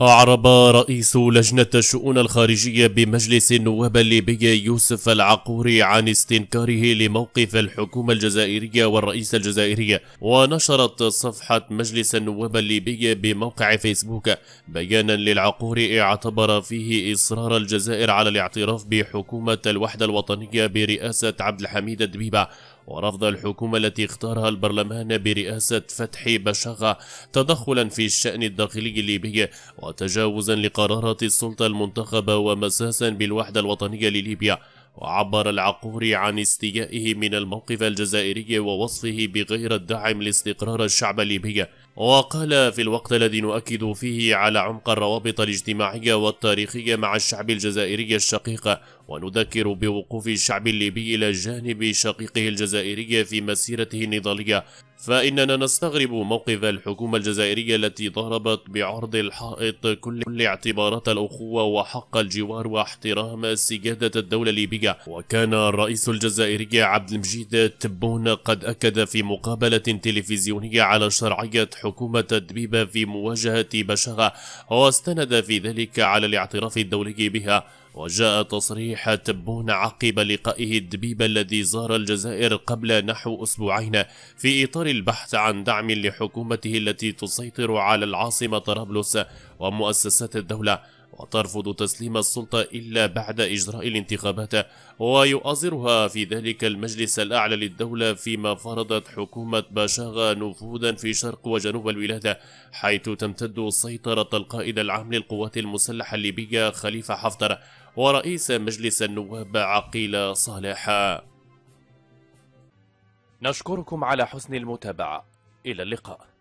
أعرب رئيس لجنة الشؤون الخارجية بمجلس النواب الليبي يوسف العقوري عن استنكاره لموقف الحكومة الجزائرية والرئيس الجزائري ونشرت صفحة مجلس النواب الليبي بموقع فيسبوك بيانا للعقوري اعتبر فيه إصرار الجزائر على الاعتراف بحكومة الوحدة الوطنية برئاسة عبد الحميد الدبيبة ورفض الحكومة التي اختارها البرلمان برئاسة فتحي بشغة تدخلا في الشأن الداخلي الليبي وتجاوزا لقرارات السلطة المنتخبة ومساسا بالوحدة الوطنية لليبيا وعبر العقوري عن استيائه من الموقف الجزائري ووصفه بغير الداعم لاستقرار الشعب الليبي وقال في الوقت الذي نؤكد فيه على عمق الروابط الاجتماعية والتاريخية مع الشعب الجزائري الشقيق ونذكر بوقوف الشعب الليبي إلى جانب شقيقه الجزائري في مسيرته النضالية فإننا نستغرب موقف الحكومة الجزائرية التي ضربت بعرض الحائط كل اعتبارات الأخوة وحق الجوار واحترام سيادة الدولة الليبية الجزائرية وكان الرئيس الجزائري عبد المجيد تبون قد أكد في مقابلة تلفزيونية على شرعية حكومة دبيبة في مواجهة بشغة واستند في ذلك على الاعتراف الدولي بها وجاء تصريح تبون عقب لقائه الدبيب الذي زار الجزائر قبل نحو أسبوعين في إطار البحث عن دعم لحكومته التي تسيطر على العاصمة طرابلس ومؤسسات الدولة وترفض تسليم السلطة إلا بعد إجراء الانتخابات ويؤازرها في ذلك المجلس الأعلى للدولة فيما فرضت حكومة باشاغا نفوذا في شرق وجنوب الولادة حيث تمتد سيطرة القائد العام للقوات المسلحة الليبية خليفة حفتر ورئيس مجلس النواب عقيل صالح نشكركم على حسن المتابعة إلى اللقاء